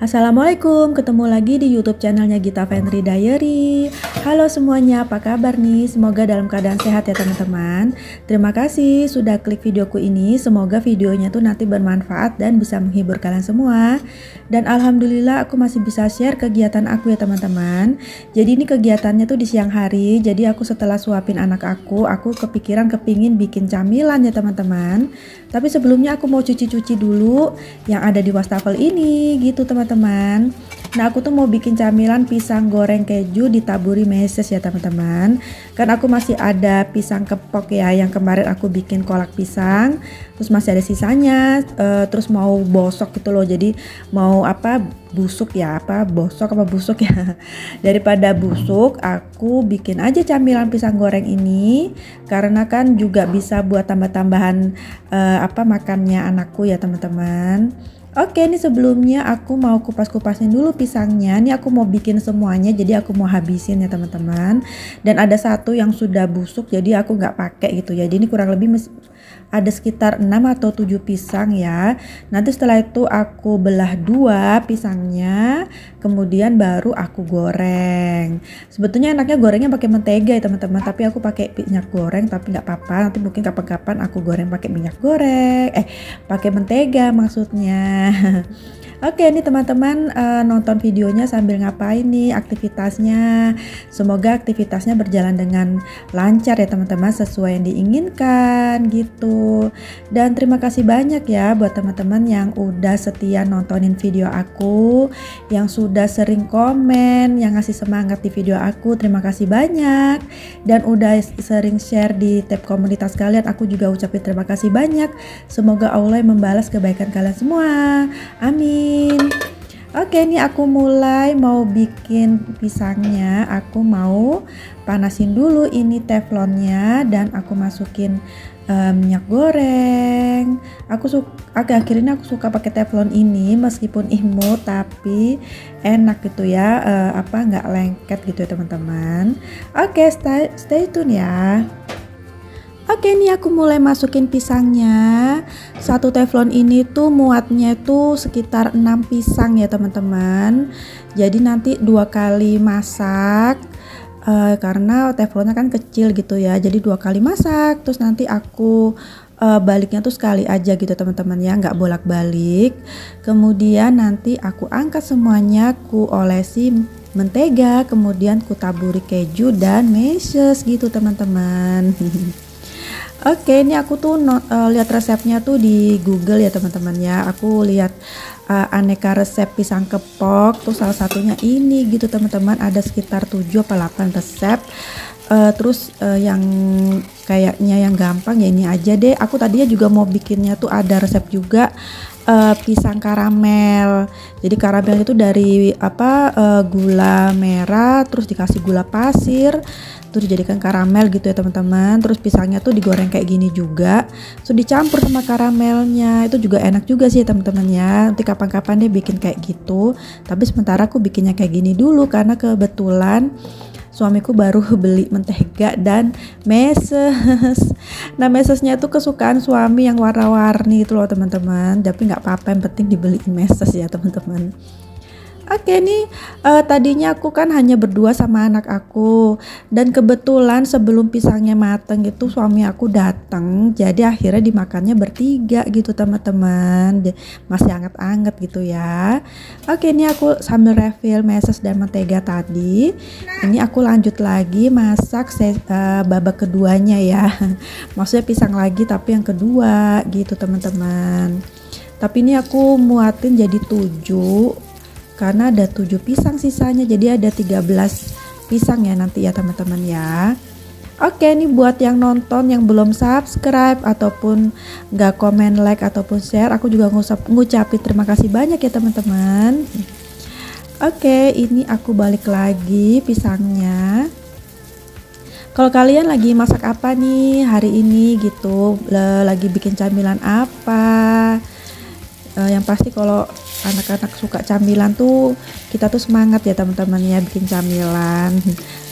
Assalamualaikum, ketemu lagi di YouTube channelnya Gita Fenri Diary. Halo semuanya, apa kabar nih? Semoga dalam keadaan sehat ya teman-teman. Terima kasih sudah klik videoku ini. Semoga videonya tuh nanti bermanfaat dan bisa menghibur kalian semua. Dan alhamdulillah aku masih bisa share kegiatan aku ya teman-teman. Jadi ini kegiatannya tuh di siang hari. Jadi aku setelah suapin anak aku, aku kepikiran kepingin bikin camilan ya teman-teman. Tapi sebelumnya aku mau cuci-cuci dulu yang ada di wastafel ini gitu teman-teman teman-teman. Nah, aku tuh mau bikin camilan pisang goreng keju ditaburi meses ya, teman-teman. Kan aku masih ada pisang kepok ya yang kemarin aku bikin kolak pisang, terus masih ada sisanya, uh, terus mau bosok gitu loh. Jadi mau apa? busuk ya, apa bosok apa busuk ya. Daripada busuk, aku bikin aja camilan pisang goreng ini karena kan juga bisa buat tambah-tambahan uh, apa makannya anakku ya, teman-teman. Oke, ini sebelumnya aku mau kupas-kupasin dulu pisangnya. Ini aku mau bikin semuanya, jadi aku mau habisin ya teman-teman. Dan ada satu yang sudah busuk, jadi aku nggak pakai gitu. ya. Jadi ini kurang lebih ada sekitar 6 atau 7 pisang ya. Nanti setelah itu aku belah dua pisangnya, kemudian baru aku goreng. Sebetulnya enaknya gorengnya pakai mentega ya teman-teman, tapi aku pakai minyak goreng tapi nggak apa-apa. Nanti mungkin kapan-kapan aku goreng pakai minyak goreng, eh pakai mentega maksudnya. 嗯。Oke ini teman-teman uh, nonton videonya sambil ngapain nih aktivitasnya. Semoga aktivitasnya berjalan dengan lancar ya teman-teman sesuai yang diinginkan gitu. Dan terima kasih banyak ya buat teman-teman yang udah setia nontonin video aku, yang sudah sering komen, yang ngasih semangat di video aku. Terima kasih banyak. Dan udah sering share di tab komunitas kalian. Aku juga ucapin terima kasih banyak. Semoga Allah membalas kebaikan kalian semua. Amin. Oke ini aku mulai mau bikin pisangnya Aku mau panasin dulu ini teflonnya Dan aku masukin eh, minyak goreng Aku suka agak ini aku suka pakai teflon ini Meskipun imut tapi enak gitu ya uh, Apa nggak lengket gitu ya teman-teman Oke stay, stay tune ya Oke nih aku mulai masukin pisangnya. Satu teflon ini tuh muatnya tuh sekitar 6 pisang ya teman-teman. Jadi nanti dua kali masak uh, karena teflonnya kan kecil gitu ya. Jadi dua kali masak terus nanti aku uh, baliknya tuh sekali aja gitu teman-teman ya, nggak bolak-balik. Kemudian nanti aku angkat semuanya, ku olesi mentega, kemudian ku taburi keju dan meses gitu teman-teman. Oke, ini aku tuh no, uh, lihat resepnya tuh di Google ya teman-teman ya. Aku lihat uh, aneka resep pisang kepok, tuh salah satunya ini gitu teman-teman. Ada sekitar 7 apa 8 resep uh, terus uh, yang kayaknya yang gampang ya ini aja deh aku tadinya juga mau bikinnya tuh ada resep juga uh, pisang karamel jadi karamel itu dari apa uh, gula merah terus dikasih gula pasir terus dijadikan karamel gitu ya teman-teman terus pisangnya tuh digoreng kayak gini juga terus dicampur sama karamelnya itu juga enak juga sih teman-teman ya nanti kapan-kapan deh bikin kayak gitu tapi sementara aku bikinnya kayak gini dulu karena kebetulan suamiku baru beli mentega dan meses nah mesesnya itu kesukaan suami yang warna-warni itu loh teman-teman tapi nggak apa-apa yang penting dibeliin meses ya teman-teman Oke nih, eh, uh, tadinya aku kan hanya berdua sama anak aku dan kebetulan sebelum pisangnya mateng itu suami aku datang, jadi akhirnya dimakannya bertiga gitu teman-teman, masih anget-anget gitu ya. Oke ini aku sambil refill meses dan mentega tadi, ini aku lanjut lagi masak uh, babak keduanya ya, maksudnya pisang lagi tapi yang kedua gitu teman-teman. Tapi ini aku muatin jadi tujuh karena ada 7 pisang sisanya jadi ada 13 pisang ya nanti ya teman-teman ya Oke ini buat yang nonton yang belum subscribe ataupun nggak komen like ataupun share aku juga ngucap, ngucapin terima kasih banyak ya teman-teman Oke ini aku balik lagi pisangnya kalau kalian lagi masak apa nih hari ini gitu lagi bikin camilan apa eh, yang pasti kalau anak-anak suka camilan tuh kita tuh semangat ya teman-teman ya bikin camilan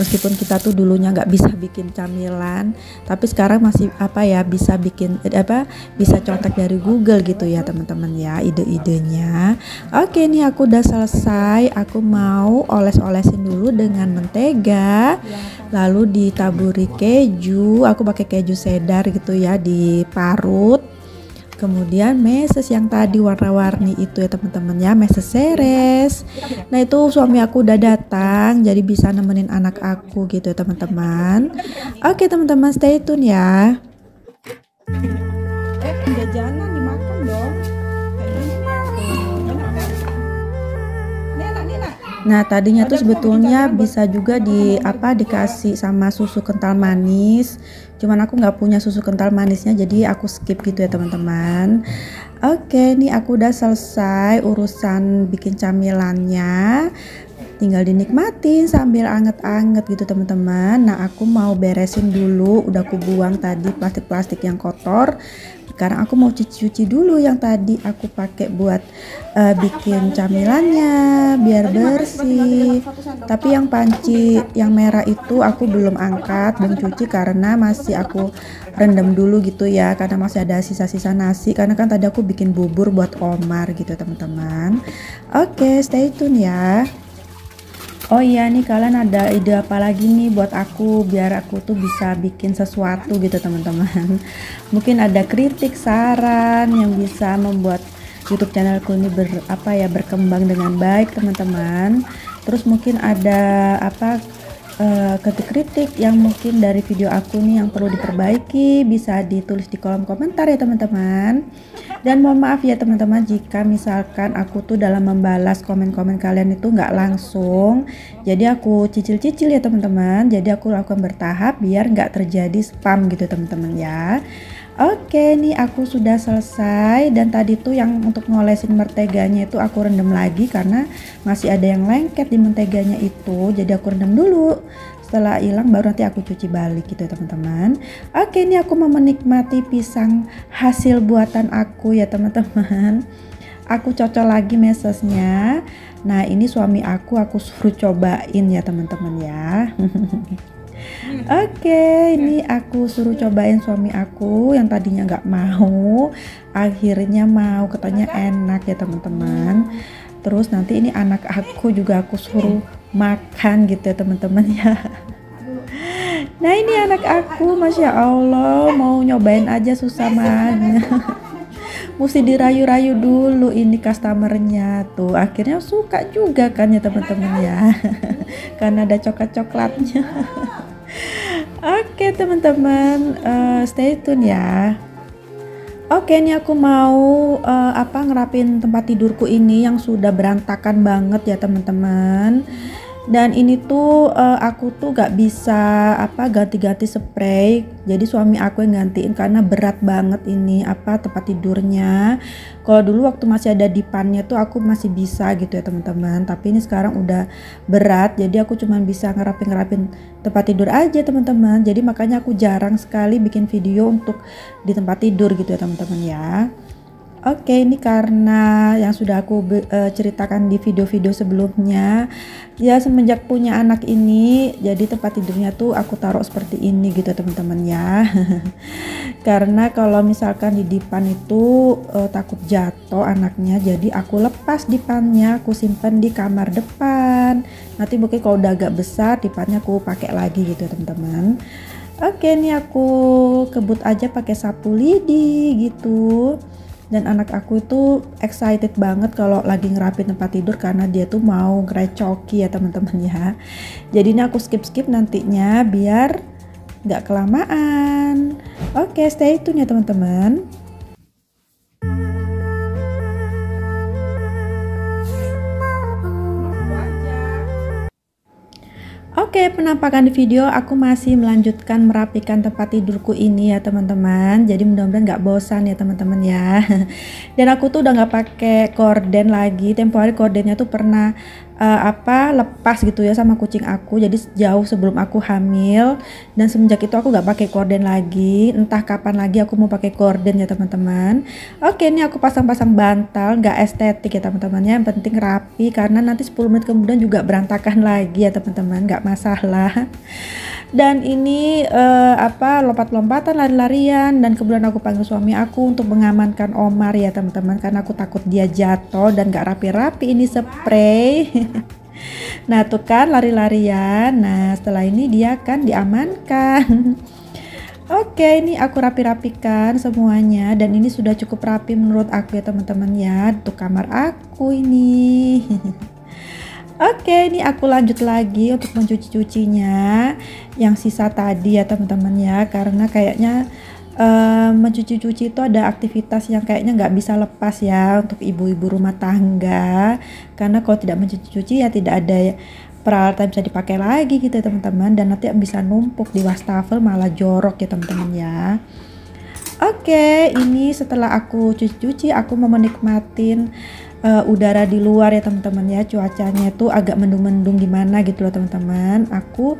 meskipun kita tuh dulunya nggak bisa bikin camilan tapi sekarang masih apa ya bisa bikin eh, apa bisa contek dari Google gitu ya teman-teman ya ide-idenya oke ini aku udah selesai aku mau oles-olesin dulu dengan mentega lalu ditaburi keju aku pakai keju sedar gitu ya diparut Kemudian meses yang tadi warna-warni itu ya teman-teman ya meses seres. Nah itu suami aku udah datang jadi bisa nemenin anak aku gitu ya teman-teman. Oke teman-teman stay tune ya. Nah, tadinya tuh sebetulnya bisa juga di gitu? apa dikasih sama susu kental manis. Cuman aku nggak punya susu kental manisnya jadi aku skip gitu ya, teman-teman. Oke, ini aku udah selesai urusan bikin camilannya. Tinggal dinikmatin sambil anget-anget gitu, teman-teman. Nah, aku mau beresin dulu, udah aku buang tadi plastik-plastik yang kotor sekarang aku mau cuci-cuci dulu yang tadi aku pakai buat uh, bikin camilannya biar bersih tapi yang panci yang merah itu aku belum angkat belum cuci karena masih aku rendam dulu gitu ya karena masih ada sisa-sisa nasi karena kan tadi aku bikin bubur buat Omar gitu teman-teman oke okay, stay tune ya oh iya nih kalian ada ide apa lagi nih buat aku biar aku tuh bisa bikin sesuatu gitu teman-teman mungkin ada kritik saran yang bisa membuat YouTube channelku ini ber apa ya berkembang dengan baik teman-teman terus mungkin ada apa eh, kritik-kritik yang mungkin dari video aku nih yang perlu diperbaiki bisa ditulis di kolom komentar ya teman-teman dan mohon maaf ya teman-teman jika misalkan aku tuh dalam membalas komen-komen kalian itu nggak langsung. Jadi aku cicil-cicil ya teman-teman. Jadi aku lakukan bertahap biar nggak terjadi spam gitu teman-teman ya. Oke nih aku sudah selesai dan tadi tuh yang untuk ngolesin merteganya itu aku rendam lagi karena masih ada yang lengket di menteganya itu jadi aku rendam dulu setelah hilang baru nanti aku cuci balik gitu ya, teman-teman oke ini aku mau menikmati pisang hasil buatan aku ya teman-teman aku cocok lagi mesesnya nah ini suami aku aku suruh cobain ya teman-teman ya Oke, ini aku suruh cobain suami aku yang tadinya nggak mau, akhirnya mau, katanya enak ya teman-teman. Terus nanti ini anak aku juga aku suruh makan gitu ya teman-teman ya nah ini anak aku masya allah mau nyobain aja susah mana mesti dirayu-rayu dulu ini customernya tuh akhirnya suka juga kan ya teman-teman ya karena ada coklat-coklatnya Oke teman-teman, uh, stay tune ya. Oke ini aku mau uh, apa ngerapin tempat tidurku ini yang sudah berantakan banget ya teman-teman dan ini tuh uh, aku tuh gak bisa apa ganti-ganti spray jadi suami aku yang gantiin karena berat banget ini apa tempat tidurnya kalau dulu waktu masih ada dipannya tuh aku masih bisa gitu ya teman-teman tapi ini sekarang udah berat jadi aku cuman bisa ngerapin-ngerapin tempat tidur aja teman-teman jadi makanya aku jarang sekali bikin video untuk di tempat tidur gitu ya teman-teman ya Oke, ini karena yang sudah aku eh, ceritakan di video-video sebelumnya, ya semenjak punya anak ini, jadi tempat tidurnya tuh aku taruh seperti ini gitu teman-teman ya. karena kalau misalkan di dipan itu uh, takut jatuh anaknya, jadi aku lepas dipannya, aku simpen di kamar depan. Nanti mungkin kalau udah agak besar, dipannya aku pakai lagi gitu teman-teman. Oke, ini aku kebut aja pakai sapu lidi gitu dan anak aku itu excited banget kalau lagi ngerapin tempat tidur karena dia tuh mau ngerecoki ya teman-teman ya jadi ini aku skip-skip nantinya biar nggak kelamaan oke stay tune ya teman-teman Oke, penampakan di video aku masih melanjutkan merapikan tempat tidurku ini ya teman-teman. Jadi mudah-mudahan nggak bosan ya teman-teman ya. Dan aku tuh udah nggak pakai korden lagi. Tempo hari kordennya tuh pernah uh, apa lepas gitu ya sama kucing aku jadi jauh sebelum aku hamil dan semenjak itu aku nggak pakai korden lagi entah kapan lagi aku mau pakai korden ya teman-teman oke ini aku pasang-pasang bantal nggak estetik ya teman-temannya yang penting rapi karena nanti 10 menit kemudian juga berantakan lagi ya teman-teman nggak masalah dan ini uh, apa lompat-lompatan lari-larian dan kemudian aku panggil suami aku untuk mengamankan Omar ya teman-teman karena aku takut dia jatuh dan gak rapi-rapi ini spray nah tuh kan lari-larian nah setelah ini dia akan diamankan Oke, ini aku rapi-rapikan semuanya dan ini sudah cukup rapi menurut aku ya teman-teman ya. Untuk kamar aku ini. Oke, ini aku lanjut lagi untuk mencuci-cucinya yang sisa tadi ya teman-teman ya karena kayaknya mencuci-cuci itu ada aktivitas yang kayaknya nggak bisa lepas ya untuk ibu-ibu rumah tangga karena kalau tidak mencuci-cuci ya tidak ada ya, peralatan bisa dipakai lagi gitu ya, teman-teman dan nanti bisa numpuk di wastafel malah jorok ya teman-teman ya oke ini setelah aku cuci-cuci aku mau menikmatin uh, udara di luar ya teman-teman ya cuacanya tuh agak mendung-mendung gimana gitu loh teman-teman aku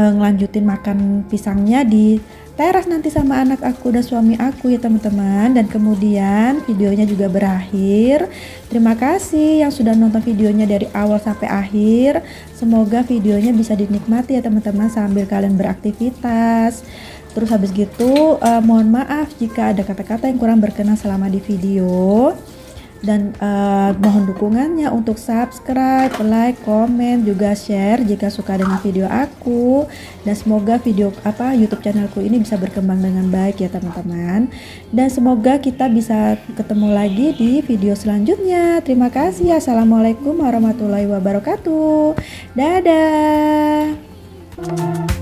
uh, ngelanjutin makan pisangnya di teras nanti sama anak aku dan suami aku ya teman-teman dan kemudian videonya juga berakhir terima kasih yang sudah nonton videonya dari awal sampai akhir semoga videonya bisa dinikmati ya teman-teman sambil kalian beraktivitas terus habis gitu uh, mohon maaf jika ada kata-kata yang kurang berkenan selama di video dan uh, mohon dukungannya untuk subscribe, like, komen, juga share jika suka dengan video aku dan semoga video apa YouTube channelku ini bisa berkembang dengan baik ya teman-teman dan semoga kita bisa ketemu lagi di video selanjutnya terima kasih assalamualaikum warahmatullahi wabarakatuh dadah